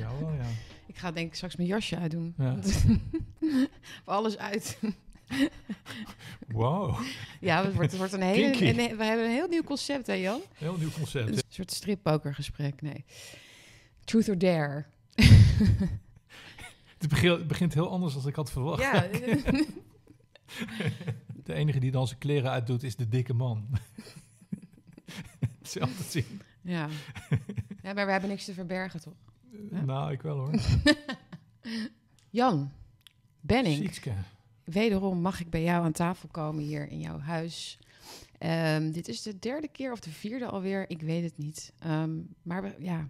ja. Ik ga denk ik straks mijn jasje uitdoen. Ja. alles uit. wow. Ja, het wordt, een hele... we hebben een heel nieuw concept, hè Jan? Heel nieuw concept. Een soort strippokergesprek, nee. Truth or Dare. het begint heel anders dan ik had verwacht. Ja. de enige die dan zijn kleren uitdoet is de dikke man. Hetzelfde zin. Ja. ja, maar we hebben niks te verbergen, toch? Eh, nou, ik wel hoor. Jan, Benning, Wederom mag ik bij jou aan tafel komen hier in jouw huis. Ehm, dit is de derde keer of de vierde alweer, ik weet het niet. Ehm, maar ja.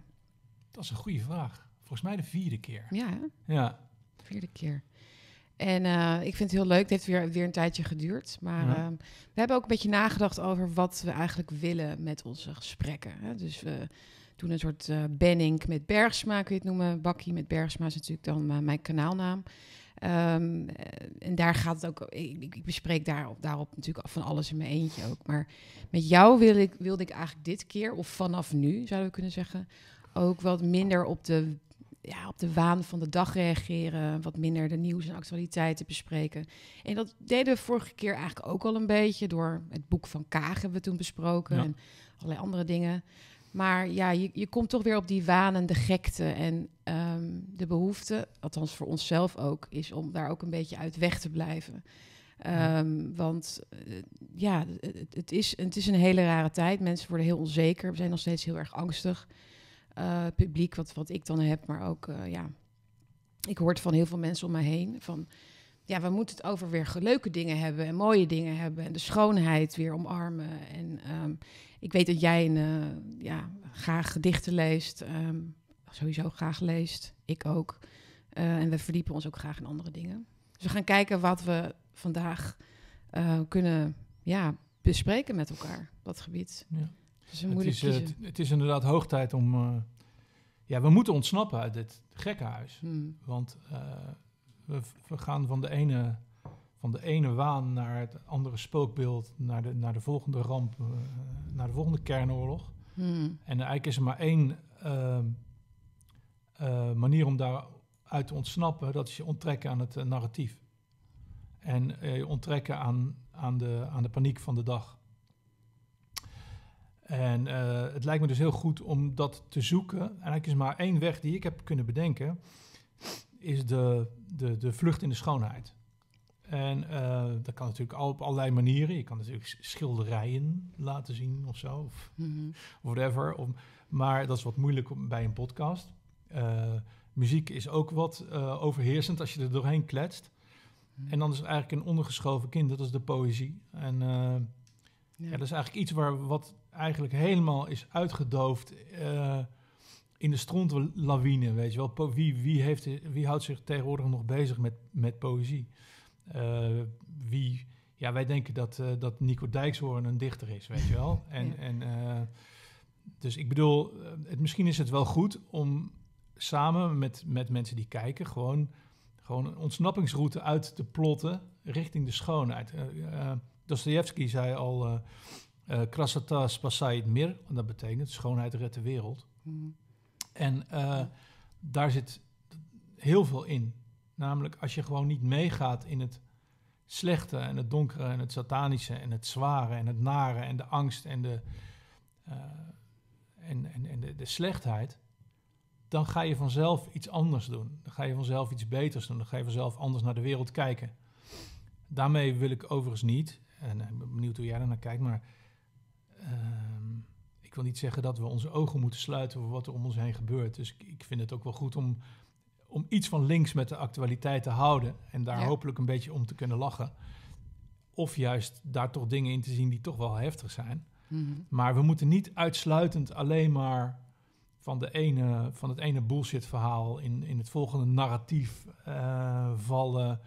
Dat is een goede vraag. Volgens mij de vierde keer. Ja. De Ja. Vierde keer. En eh, ik vind het heel leuk. Het heeft weer, weer een tijdje geduurd. Maar ehm, we hebben ook een beetje nagedacht over wat we eigenlijk willen met onze gesprekken. Hè? Dus we doen een soort uh, eh, banning met Bergsma, kun je het noemen. Bakkie met Bergsma is natuurlijk dan eh, mijn kanaalnaam. Ehm, en daar gaat het ook. Ik, bespreek daarop, daarop natuurlijk van alles in mijn eentje ook. Maar met jou wilde ik, wilde ik eigenlijk dit keer, of vanaf nu zouden we kunnen zeggen, ook wat minder op de ja, op de waan van de dag reageren, wat minder de nieuws en actualiteiten bespreken. En dat deden we vorige keer eigenlijk ook al een beetje door het boek van Kaag hebben we toen besproken en allerlei andere dingen. Maar ja, je, je komt toch weer op die waan en de gekte. En ehm, de behoefte, althans voor onszelf ook, is om daar ook een beetje uit weg te blijven. Ehm, want eh, ja, het, het, is, het is een hele rare tijd. Mensen worden heel onzeker. We zijn nog steeds heel erg angstig. Eh, publiek wat, wat ik dan heb. Maar ook, eh, ja, ik hoor van heel veel mensen om me heen van... Ja, we moeten het over weer leuke dingen hebben en mooie dingen hebben. En de schoonheid weer omarmen. En ehm, ik weet dat jij een, eh, ja, graag gedichten leest. Ehm, sowieso graag leest. Ik ook. en we verdiepen ons ook graag in andere dingen. Dus we gaan kijken wat we vandaag kunnen ja, bespreken met elkaar, dat gebied. Ja het, is, eh, het, is inderdaad hoog tijd om. Eh, ja, we moeten ontsnappen uit dit gekkenhuis. huis, hmm. Want eh, we, we, gaan van de, ene, van de ene waan naar het andere spookbeeld, naar de, naar de volgende ramp, naar de volgende kernoorlog. Hmm. En eigenlijk is er maar één ehm, manier om daaruit te ontsnappen: dat is je onttrekken aan het narratief. En je onttrekken aan, aan, de, aan de paniek van de dag. En eh, het lijkt me dus heel goed om dat te zoeken. En eigenlijk is maar één weg die ik heb kunnen bedenken, is de, de, de vlucht in de schoonheid. En eh, dat kan natuurlijk op allerlei manieren. Je kan natuurlijk schilderijen laten zien of zo, of mhm. whatever. Of, maar dat is wat moeilijk bij een podcast. Eh, muziek is ook wat overheersend als je er doorheen kletst. En dan is er eigenlijk een ondergeschoven kind, dat is de poëzie. En ja. dat is eigenlijk iets waar wat eigenlijk helemaal is uitgedoofd eh, in de strontwelawine, weet je wel. wie, wie, heeft, wie houdt zich tegenwoordig nog bezig met, met poëzie? Eh, wie, ja, wij denken dat, eh, dat Nico Dijkshoorn een dichter is, weet je wel. En, en, dus ik bedoel, het, misschien is het wel goed om samen met, met mensen die kijken... gewoon gewoon een ontsnappingsroute uit te plotten richting de schoonheid. Uh, Dostoevsky zei al, uh, eh, Krasata Spasait Mir, dat betekent schoonheid redt de wereld. Mhm. En eh, daar zit heel veel in. Namelijk als je gewoon niet meegaat in het slechte en het donkere en het satanische en het zware en het nare en de angst en de, eh, en, en, de, de slechtheid, dan ga je vanzelf iets anders doen. Dan ga je vanzelf iets beters doen. Dan ga je vanzelf anders naar de wereld kijken. Daarmee wil ik overigens niet, en ik ben benieuwd hoe jij daar naar kijkt, maar Ehm, ik wil niet zeggen dat we onze ogen moeten sluiten voor wat er om ons heen gebeurt. Dus ik, ik, vind het ook wel goed om, om iets van links met de actualiteit te houden en daar hopelijk een beetje om te kunnen lachen. Of juist daar toch dingen in te zien die toch wel heftig zijn. Mhm. Maar we moeten niet uitsluitend alleen maar van, de ene, van het ene bullshit verhaal in, in het volgende narratief eh, vallen.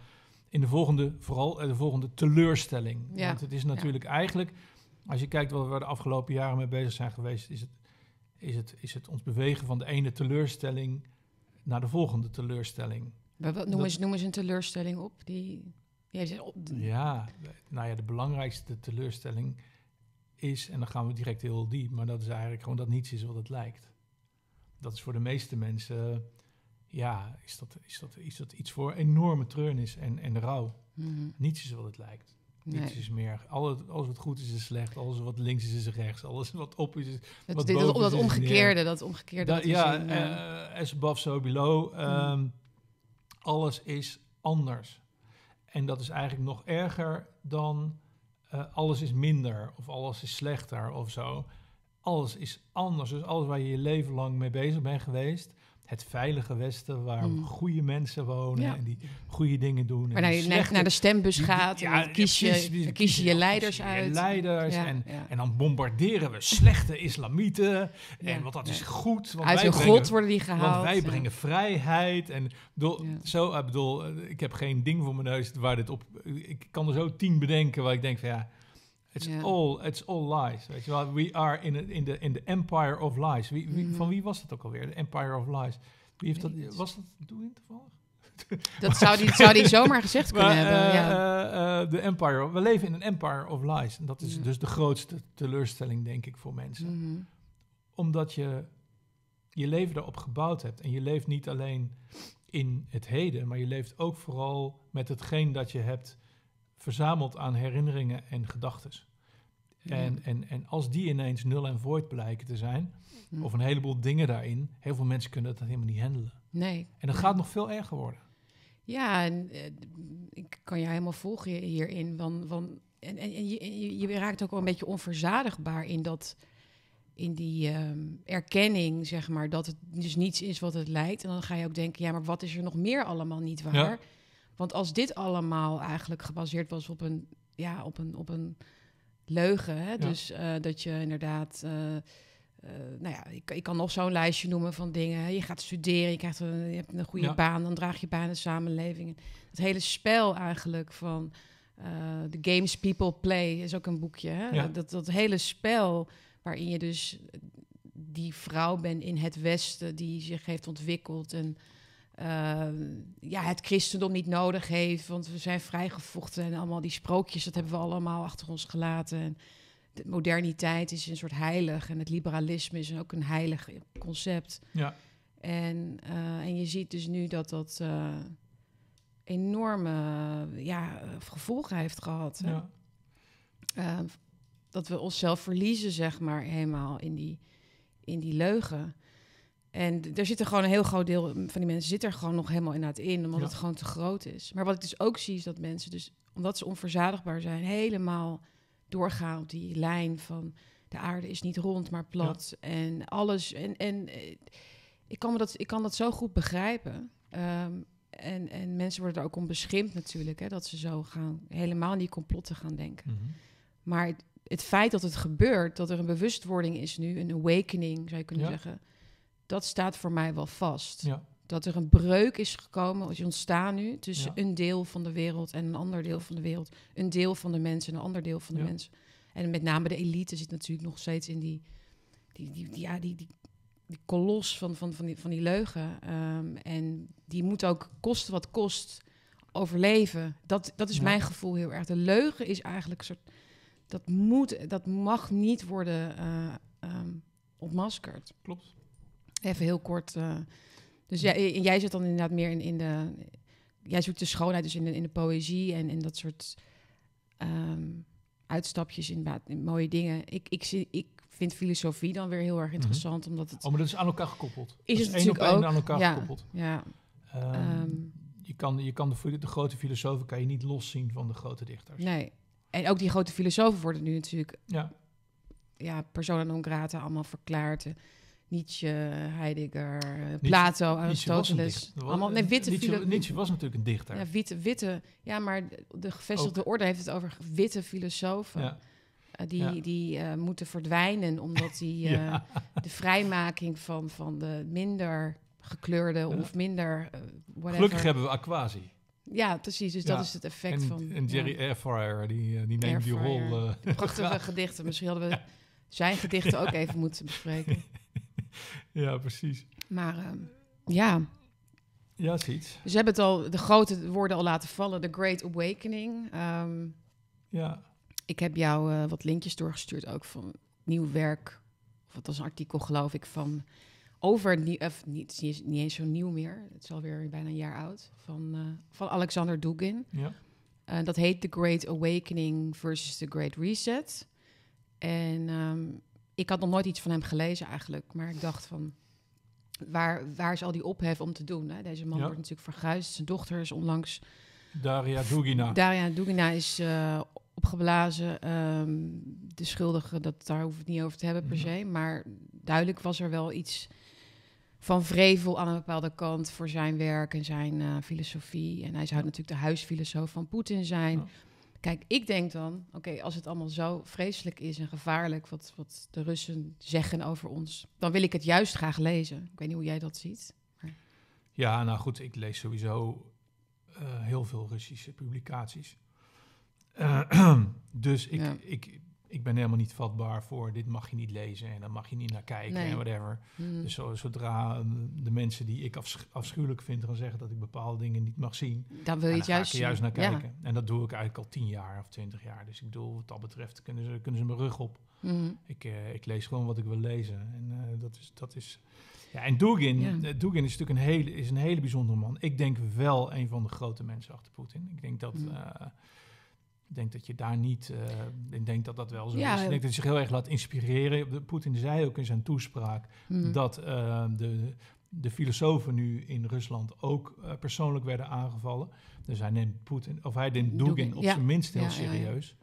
In de volgende, vooral eh, de volgende teleurstelling. Want het is natuurlijk eigenlijk als je kijkt wat we de afgelopen jaren mee bezig zijn geweest, is het, is het, is het ons bewegen van de ene teleurstelling naar de volgende teleurstelling. wat, noem, eens, een teleurstelling op. Die, die Ja, nou ja, de belangrijkste teleurstelling is, en dan gaan we direct heel diep, maar dat is eigenlijk gewoon dat niets is wat het lijkt. Dat is voor de meeste mensen, ja, is dat, is dat, is dat iets voor enorme treurnis en, en rouw. Mm Niets is wat het lijkt. Niet is meer. Alles, wat goed is, is slecht. Alles wat links is, is rechts. Alles wat op is, is dat, wat dat, dat, is, omgekeerde, dat omgekeerde. Dat, ja, zien, as eh, above, so below. Mm. Ehm, alles is anders. En dat is eigenlijk nog erger dan eh, alles is minder of alles is slechter of zo. Alles is anders. Dus alles waar je je leven lang mee bezig bent geweest, het veilige Westen, waar mm. goede mensen wonen en die goede dingen doen. Waarna je slechte, naar de stembus gaat, en kies, je, kies, je, je, je leiders uit. Leiders en, en, dan bombarderen we slechte islamieten, en, want dat is goed. Want uit wij hun god worden die gehaald. Want wij brengen vrijheid. En zo, ik bedoel, ik heb geen ding voor mijn neus waar dit op... Ik kan er zo tien bedenken waar ik denk van ja... It's all, it's all lies. Weet je wel? We are in, in, the, in the empire of lies. Wie, mhm. Van wie was dat ook alweer? The empire of lies. Wie heeft dat, was dat toevallig? dat zou die, zou die zomaar gezegd kunnen hebben. Ja. de eh, eh, eh, empire. We leven in een empire of lies. En dat is dus de grootste teleurstelling, denk ik, voor mensen. Mhm. Omdat je je leven erop gebouwd hebt. En je leeft niet alleen in het heden, maar je leeft ook vooral met hetgeen dat je hebt verzameld aan herinneringen en gedachten. En, en, en als die ineens nul en void blijken te zijn, hm. of een heleboel dingen daarin, heel veel mensen kunnen dat helemaal niet handelen. Nee. En dat gaat nog veel erger worden. Ja, en, eh, ik kan je helemaal volgen hierin. Want, want, en, en, je, je, raakt ook wel een beetje onverzadigbaar in, dat, in die ehm, erkenning, zeg maar, dat het dus niets is wat het lijkt. En dan ga je ook denken, ja, maar wat is er nog meer allemaal niet waar? Want als dit allemaal eigenlijk gebaseerd was op een, ja, op een, op een leugen, hè? dus eh, dat je inderdaad. Eh, eh, nou ja, ik, ik kan nog zo'n lijstje noemen van dingen. Je gaat studeren, je, krijgt een, je hebt een goede baan, dan draag je bij aan de samenleving. Het hele spel eigenlijk van de games people play is ook een boekje. Hè? Dat, dat hele spel waarin je dus die vrouw bent in het Westen die zich heeft ontwikkeld en Ehm, ja, het christendom niet nodig heeft. Want we zijn vrijgevochten en allemaal die sprookjes, dat hebben we allemaal achter ons gelaten. En de moderniteit is een soort heilig en het liberalisme is ook een heilig concept. Ja. En, eh, en je ziet dus nu dat dat eh, enorme ja, gevolgen heeft gehad. Ja. Ehm, dat we onszelf verliezen, zeg maar, helemaal in die, in die leugen. En er zit er gewoon een heel groot deel mm, van die mensen zit er gewoon nog helemaal inderdaad in, omdat het gewoon te groot is. Maar wat ik dus ook zie is dat mensen dus, omdat ze onverzadigbaar zijn, helemaal doorgaan op die lijn van de aarde is niet rond, maar plat. En alles. En, en eh, ik, kan me dat, ik kan dat zo goed begrijpen. Ehm, en, en mensen worden er ook om beschimpt natuurlijk, hè, dat ze zo gaan helemaal in die complotten gaan denken. Mhm. Maar het, het, feit dat het gebeurt, dat er een bewustwording is nu, een awakening zou je kunnen zeggen dat staat voor mij wel vast. Ja. Dat er een breuk is gekomen, je ontstaan nu, tussen een deel van de wereld en een ander deel van de wereld. Een deel van de mensen en een ander deel van de mensen. En met name de elite zit natuurlijk nog steeds in die, die, die, ja, die, die, die kolos van, van, van, die, van die leugen. Ehm, en die moet ook kosten wat kost overleven. Dat, dat is mijn gevoel heel erg. De leugen is eigenlijk een soort. Dat, moet, dat mag niet worden uh, ontmaskerd. Klopt. Even heel kort. Eh, dus jij, jij zit dan inderdaad meer in, in de. Jij zoekt de schoonheid dus in de, in de poëzie en, in dat soort ehm, uitstapjes in, in, mooie dingen. Ik, ik, zie, ik vind filosofie dan weer heel erg mhm. interessant, mm -hmm. omdat het. Oh, maar dat is aan elkaar gekoppeld. Is, het natuurlijk op ook aan elkaar gekoppeld? Ja. Um, je kan, je kan de, de grote filosofen kan je niet loszien van de grote dichters. Nee. En ook die grote filosofen worden nu natuurlijk ja. Ja, persona non grata allemaal verklaard. Nietzsche, Heidegger, Plato, Aristoteles. allemaal nee, witte Nietzsche, Nietzsche was natuurlijk een dichter. Ja, witte, witte, ja maar de gevestigde orde heeft het over witte filosofen. Eh, die die eh, moeten verdwijnen omdat die eh, de vrijmaking van, van de minder gekleurde of minder whatever. Gelukkig hebben we aquasi. Ja, precies. Dus dat is het effect van... En Jerry ja. die, die neemt die rol... Prachtige gedichten. Misschien hadden we zijn gedichten ook even moeten bespreken. ja, precies. Maar uh, ja. Ja, zoiets. Ze hebben het al, de grote woorden al laten vallen. The Great Awakening. Ehm, ja. Ik heb jou eh, wat linkjes doorgestuurd ook van nieuw werk. Of het was een artikel, geloof ik, van over, of niet, het niet eens zo nieuw meer. Het is alweer bijna een jaar oud. Van, eh, van Alexander Dugin. Ja. Eh, dat heet The Great Awakening versus The Great Reset. En um, ik had nog nooit iets van hem gelezen eigenlijk. Maar ik dacht van, waar, waar is al die ophef om te doen? Hè? Deze man wordt natuurlijk verguisd. Zijn dochter is onlangs... Daria Dugina. Daria Dugina is eh, opgeblazen. Um, de schuldige, dat, daar hoef ik het niet over te hebben per mhm. se. Maar duidelijk was er wel iets van vrevel aan een bepaalde kant voor zijn werk en zijn eh, filosofie. En hij zou natuurlijk de huisfilosoof van Poetin zijn. Kijk, ik denk dan, oké, als het allemaal zo vreselijk is en gevaarlijk, wat, wat de Russen zeggen over ons, dan wil ik het juist graag lezen. Ik weet niet hoe jij dat ziet. Ja, nou goed, ik lees sowieso eh, heel veel Russische publicaties. Eh, dus ik, ik, ik ben helemaal niet vatbaar voor dit mag je niet lezen en dan mag je niet naar kijken en whatever. Hmm. Dus zodra ehm, de mensen die ik afschuwelijk vind gaan zeggen dat ik bepaalde dingen niet mag zien, dan wil je het juist, naar kijken. En dat doe ik eigenlijk al tien jaar of twintig jaar. Dus ik bedoel, wat dat betreft kunnen ze, kunnen ze mijn rug op. Hmm. Ik, eh, ik lees gewoon wat ik wil lezen. En uh, dat is. Dat is ja, en Dugin, eh, Dugin is natuurlijk een hele, is een hele bijzondere man. Ik denk wel een van de grote mensen achter Poetin. Ik denk dat. Hmm. Ik denk dat je daar niet. Uh, ik denk dat dat wel zo ja, is. Ik denk dat je zich heel erg laat inspireren. Poetin zei ook in zijn toespraak hmm. dat eh, de, de filosofen nu in Rusland ook eh, persoonlijk werden aangevallen. Dus hij neemt Poetin, of hij neemt Dugin, op zijn minst heel serieus.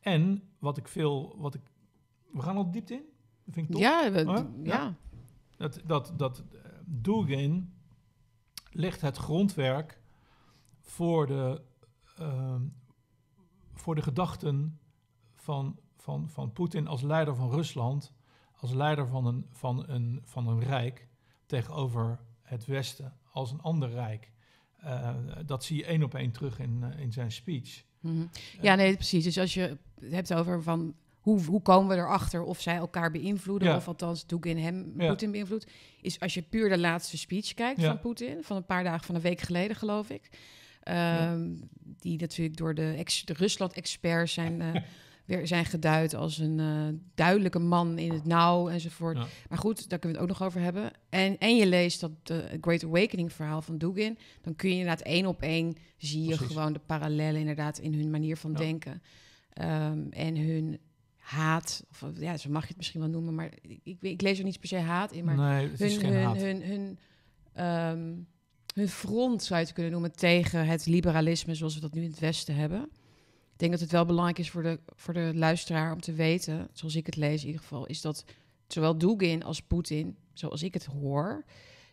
En wat ik veel. Wat ik, we gaan al diep in. Dat vind ik toch? Ja, ja. Dat, dat, dat Dugin legt het grondwerk voor de. Ehm, voor de gedachten van, van, van Poetin als leider van Rusland, als leider van een, van, een, van een rijk tegenover het Westen als een ander rijk. Eh, dat zie je één op één terug in, eh, in zijn speech. Mhm. Eh, ja, nee, precies. Dus als je het hebt over van hoe, hoe komen we erachter of zij elkaar beïnvloeden, of althans in hem ja. Poetin beïnvloedt, is als je puur de laatste speech kijkt van Poetin, van een paar dagen, van een week geleden geloof ik, Ehm, die natuurlijk door de, ex, de Rusland-experts zijn, eh, weer zijn geduid als een eh, duidelijke man in het nauw enzovoort. Maar goed, daar kunnen we het ook nog over hebben. En, en je leest dat de Great Awakening verhaal van Dugin. Dan kun je inderdaad één op één zie je gewoon de parallellen inderdaad in hun manier van denken. Ehm, en hun haat, of ja, zo mag je het misschien wel noemen, maar ik, ik lees er niet per se haat in, maar nee, hun, hun, hun, ehm, hun front, zou je het kunnen noemen, tegen het liberalisme zoals we dat nu in het Westen hebben. Ik denk dat het wel belangrijk is voor de, voor de luisteraar om te weten, zoals ik het lees in ieder geval, is dat zowel Dugin als Poetin, zoals ik het hoor,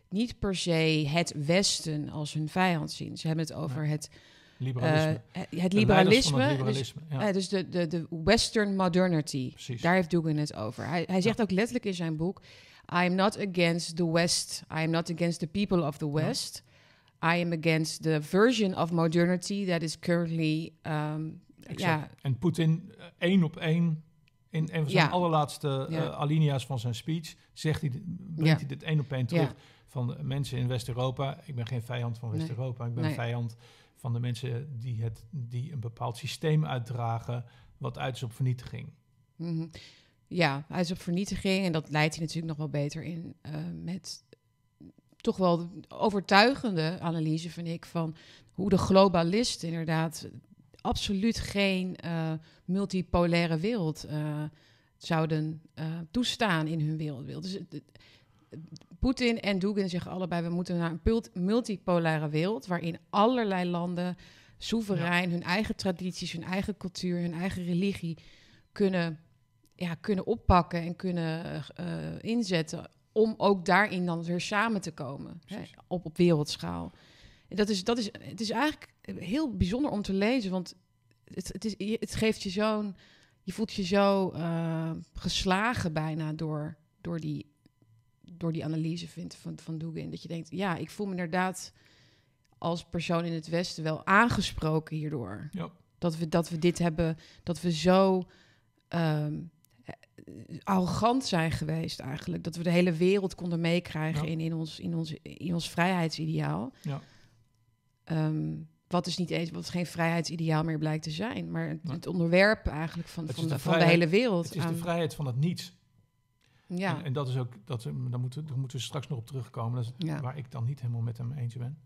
niet per se het Westen als hun vijand zien. Ze hebben het over het liberalisme. Eh, het liberalisme. Dus liberalisme dus, ja. Eh, dus, de, de, de Western modernity. Precies. Daar heeft Dugin het over. Hij, hij zegt ook letterlijk in zijn boek: I am not against the West. I am not against the people of the West. I am against the version of modernity that is currently. Um, en Poetin eh, één op één. In een van zijn allerlaatste eh, alinea's van zijn speech zegt hij, brengt hij dit één op één terug van mensen in West-Europa. Ik ben geen vijand van West-Europa. Ik ben nee. vijand van de mensen die, het, die een bepaald systeem uitdragen wat uit is op vernietiging. Mhm. Ja, hij is op vernietiging en dat leidt hij natuurlijk nog wel beter in eh, met toch wel overtuigende analyse, vind ik, van hoe de globalisten inderdaad absoluut geen uh, multipolaire wereld eh, zouden eh, toestaan in hun wereldbeeld. Dus Poetin en Dugin zeggen allebei: we moeten naar een multipolaire wereld waarin allerlei landen soeverein hun eigen tradities, hun eigen cultuur, hun eigen religie kunnen, ja, kunnen oppakken en kunnen inzetten om ook daarin dan weer samen te komen op, op wereldschaal. En dat is, dat is, het is eigenlijk heel bijzonder om te lezen, want het, het, is, het geeft je zo'n. Je voelt je zo eh, geslagen bijna door, door, die, door die analyse vindt van, van Dugin. Dat je denkt, ja, ik voel me inderdaad als persoon in het Westen wel aangesproken hierdoor. Ja. Dat, we, dat we dit hebben, dat we zo ehm, arrogant zijn geweest eigenlijk. Dat we de hele wereld konden meekrijgen in, in, ons, in, ons, in ons vrijheidsideaal. Ja. Ehm, wat is niet eens, wat geen vrijheidsideaal meer blijkt te zijn. Maar het, onderwerp eigenlijk van, van, de, van de, hele wereld. Het is de vrijheid van het niets. Ja. En, dat is ook, dat, daar, moeten, daar moeten we straks nog op terugkomen. Dat waar ik dan niet helemaal met hem eens ben.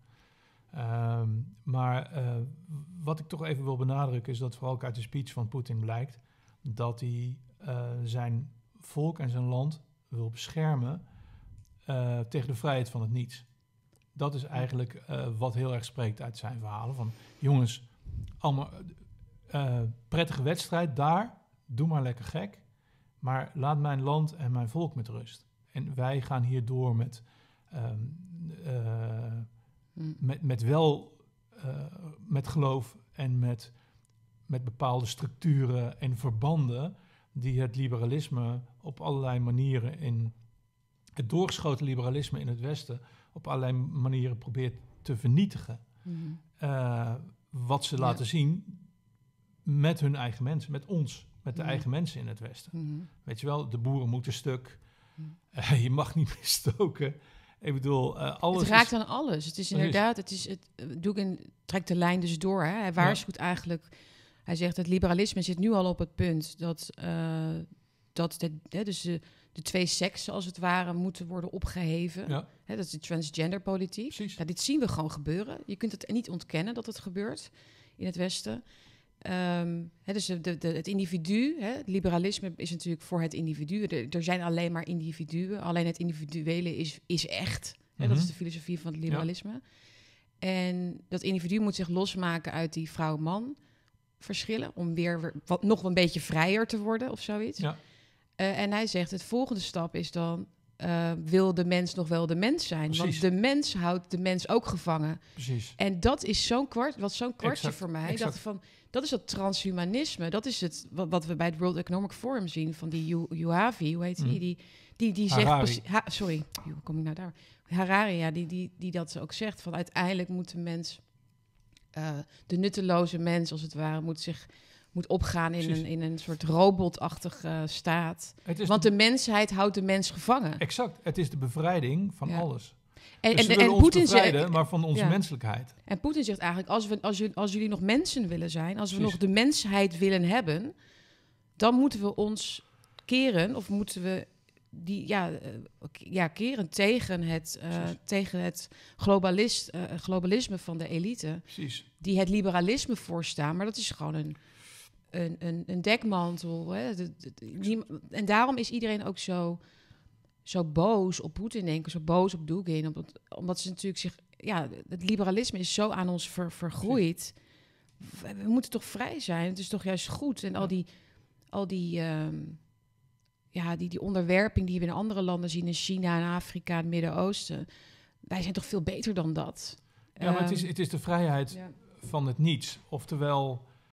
Ehm, maar eh, wat ik toch even wil benadrukken is dat vooral uit de speech van Poetin blijkt dat hij eh, zijn volk en zijn land wil beschermen eh, tegen de vrijheid van het niets. Dat is eigenlijk eh, wat heel erg spreekt uit zijn verhalen. Van jongens, allemaal prettige wedstrijd daar, doe maar lekker gek. Maar laat mijn land en mijn volk met rust. En wij gaan hier door met, ehm, hmm. met, met wel, met geloof en met, met bepaalde structuren en verbanden die het liberalisme op allerlei manieren in het doorgeschoten liberalisme in het Westen op allerlei manieren probeert te vernietigen. Mhm. Eh, wat ze laten zien met hun eigen mensen, met ons, met de mhm. eigen mensen in het Westen. Mhm. Weet je wel, de boeren moeten stuk, eh, je mag niet meer stoken. Ik bedoel, eh, alles. Het raakt aan alles. Het is inderdaad, het is het. Dugin trekt de lijn dus door. Hè? Hij waarschuwt eigenlijk hij zegt het liberalisme zit nu al op het punt dat, eh, dat de, dus de, twee seksen als het ware moeten worden opgeheven. Ja. dat is de transgenderpolitiek. politiek. dit zien we gewoon gebeuren. Je kunt het niet ontkennen dat het gebeurt in het Westen. Ehm, dus de, de, het individu, het liberalisme is natuurlijk voor het individu. er zijn alleen maar individuen. Alleen het individuele is, is echt. Dat is mhm. de filosofie van het liberalisme. En dat individu moet zich losmaken uit die vrouw-man verschillen. Om weer wat, nog een beetje vrijer te worden of zoiets. Ja. Eh, en hij zegt, het volgende stap is dan... Eh, wil de mens nog wel de mens zijn? Precies. Want de mens houdt de mens ook gevangen. Precies. En dat is zo'n kwart, wat zo'n kwartje voor mij. Dat, dat is dat transhumanisme. Dat is het wat, we bij het World Economic Forum zien van die Yuhavi, hoe heet die? Mm. Die, die, die zegt. sorry, hoe kom ik nou daar? Harari, ja, die, die, die dat ook zegt van uiteindelijk moet de mens eh, de nutteloze mens, als het ware, moet zich moet opgaan in een, in een soort robotachtige eh, staat. Want de, mensheid houdt de mens gevangen. Exact. Het is de bevrijding van alles. En, dus en, en Poetin zegt, maar van onze menselijkheid. En Poetin zegt eigenlijk: als, we, als, jullie, nog mensen willen zijn, als we nog de mensheid willen hebben, dan moeten we ons keren of moeten we die ja, eh, ja, keren tegen het, eh, tegen het globalist, eh, globalisme van de elite. Precies. Die het liberalisme voorstaan, maar dat is gewoon een, een, een, een dekmantel. Hè? en daarom is iedereen ook zo, zo boos op Poetin, denken, zo boos op Dugin. Omdat, omdat ze natuurlijk zich. Ja, het liberalisme is zo aan ons vergroeid. We, moeten toch vrij zijn? Het is toch juist goed. En al die. Al die ehm, ja, die, die onderwerping die we in andere landen zien, in China, en Afrika, het Midden-Oosten. Wij zijn toch veel beter dan dat. Ja, maar het is, ehm, het is de vrijheid van het niets. Oftewel,